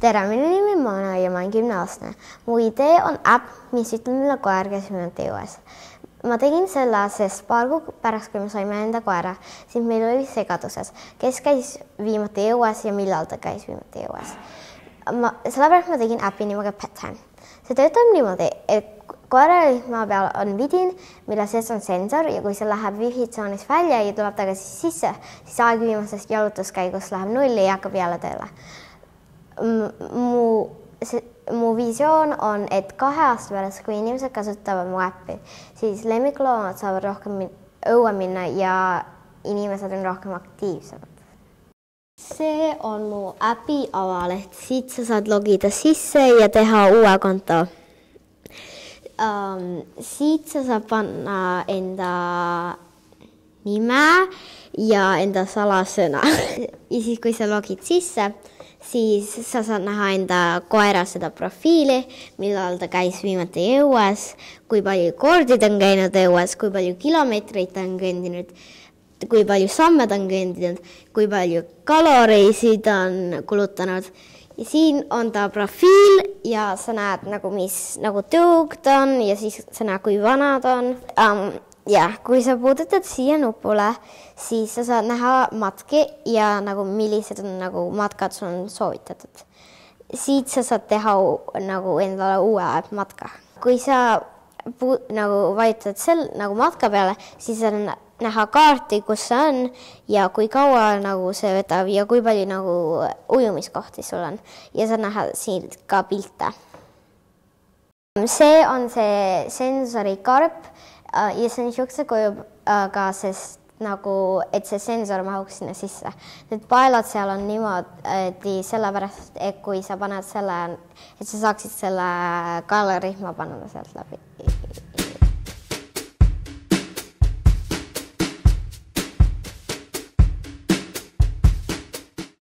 tere, minu nimi on Moona ja ma olen gümnaastane. mu idee on äpp, mis ütleb mulle koer, kes minu juures. ma tegin selle, sest paar kuud pärast, kui me saime enda koera, siis meil oli segaduses, kes käis viimati õues ja millal ta käis viimati õues. ma, sellepärast ma tegin äpi nimega Petime. see töötab niimoodi, et koerarühma peal on vidin, mille sees on sensor ja kui see läheb vihitsoonist välja ja tuleb tagasi sisse, siis aeg viimasest jalutuskäigust läheb nulli ja hakkab jälle tööle mu, mu visioon on, et kahe aasta pärast, kui inimesed kasutavad mu äppi, siis lemmikloomad saavad rohkem õue minna ja inimesed on rohkem aktiivsemad. see on mu äpi avaleht, siit sa saad logida sisse ja teha uue konto um,. siit sa saad panna enda nime ja enda salasõna ja siis, kui sa logid sisse siis sa saad näha enda koera seda profiili, millal ta käis viimati õues, kui palju kordi ta on käinud õues, kui palju kilomeetreid ta on kõndinud, kui palju samme ta on kõndinud, kui palju kaloreisid ta on kulutanud. ja siin on ta profiil ja sa näed nagu, mis nagu tõug ta on ja siis sa näed, kui vana ta on um, jah, kui sa puudutad siia nupule, siis sa saad näha matki ja nagu millised on nagu matkad sul on soovitatud. siit sa saad teha nagu endale uue matka. kui sa puu, nagu vajutad sel nagu matka peale, siis on näha kaarti, kus see on ja kui kaua nagu see võtab ja kui palju nagu ujumiskohti sul on ja saad näha siit ka pilte. see on see sensori karp Äh, ja see on niisuguse kujuga, sest nagu, et see sensor mahuks sinna sisse. Need paelad seal on niimoodi sellepärast, et kui sa paned selle, et sa saaksid selle kaelarihma panna sealt läbi.